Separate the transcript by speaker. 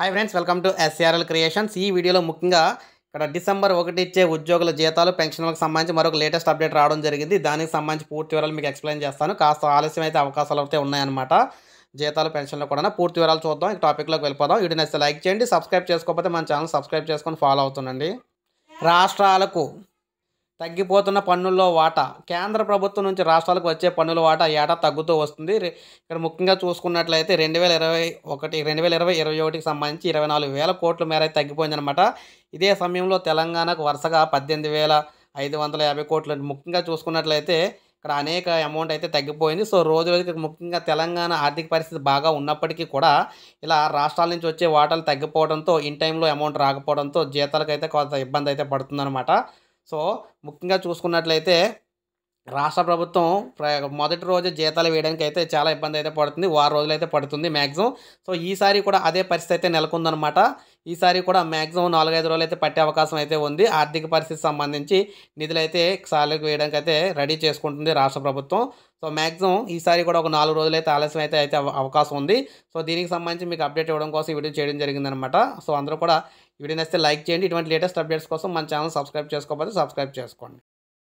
Speaker 1: hi friends welcome to SRL creations ఈ వీడియోలో ముఖ్యంగా ఇక్కడ డిసెంబర్ ఒకటి ఇచ్చే ఉద్యోగుల జీతాలు పెన్షన్లకు సంబంధించి మరొక లేటెస్ట్ అప్డేట్ రావడం జరిగింది దానికి సంబంధించి పూర్తి వివరాలు మీకు ఎక్స్ప్లెయిన్ చేస్తాను కాస్త ఆలస్యం అయితే అవకాశాలు అయితే ఉన్నాయన్నమాట జీతాలు పెన్షన్లు కూడా పూర్తి వివరాలు చూద్దాం ఈ టాపిక్లోకి వెళ్ళిపోదాం వీడియో నచ్చితే లైక్ చేయండి సబ్స్క్రైబ్ చేసుకోకపోతే మన ఛానల్ సబ్స్క్రైబ్ చేసుకొని ఫాలో అవుతుందండి రాష్ట్రాలకు తగ్గిపోతున్న పన్నుల్లో వాటా కేంద్ర ప్రభుత్వం నుంచి రాష్ట్రాలకు వచ్చే పన్నుల వాటా ఏటా తగ్గుతూ వస్తుంది ఇక్కడ ముఖ్యంగా చూసుకున్నట్లయితే రెండు వేల ఇరవై ఒకటి రెండు వేల ఇరవై ఇరవై ఒకటికి సంబంధించి ఇరవై నాలుగు వేల కోట్ల మేర తగ్గిపోయిందనమాట ఇదే సమయంలో తెలంగాణకు వరుసగా పద్దెనిమిది వేల ఐదు వందల యాభై కోట్లు ముఖ్యంగా చూసుకున్నట్లయితే ఇక్కడ అనేక అమౌంట్ అయితే తగ్గిపోయింది సో రోజు రోజుకి ముఖ్యంగా తెలంగాణ ఆర్థిక పరిస్థితి బాగా ఉన్నప్పటికీ కూడా ఇలా రాష్ట్రాల నుంచి వచ్చే వాటాలు తగ్గిపోవడంతో ఇన్ టైంలో అమౌంట్ రాకపోవడంతో జీతాలకైతే కొంత ఇబ్బంది అయితే పడుతుందన్నమాట సో ముఖ్యంగా చూసుకున్నట్లయితే రాష్ట్ర ప్రభుత్వం మొదటి రోజు జీతాలు వేయడానికి అయితే చాలా ఇబ్బంది అయితే పడుతుంది వారం రోజులు అయితే పడుతుంది మ్యాక్సిమం సో ఈసారి కూడా అదే పరిస్థితి అయితే నెలకొందనమాట ఈసారి కూడా మ్యాక్సిమం నాలుగైదు రోజులు అయితే పట్టే అవకాశం అయితే ఉంది ఆర్థిక పరిస్థితి సంబంధించి నిధులైతే సాలకు వేయడానికి అయితే రెడీ చేసుకుంటుంది రాష్ట్ర ప్రభుత్వం సో మ్యాక్సిమం ఈసారి కూడా ఒక నాలుగు రోజులు అయితే ఆలస్యం అయితే అయితే అవకాశం ఉంది సో దీనికి సంబంధించి మీకు అప్డేట్ ఇవ్వడం కోసం ఈ వీడియో చేయడం జరిగిందనమాట సో అందరూ కూడా వీడియో నచ్చితే లైక్ చేయండి ఇటువంటి లేటెస్ట్ అప్డేట్స్ కోసం మన ఛానల్ సబ్స్క్రైబ్ చేసుకోకపోతే సబ్స్క్రైబ్ చేసుకోండి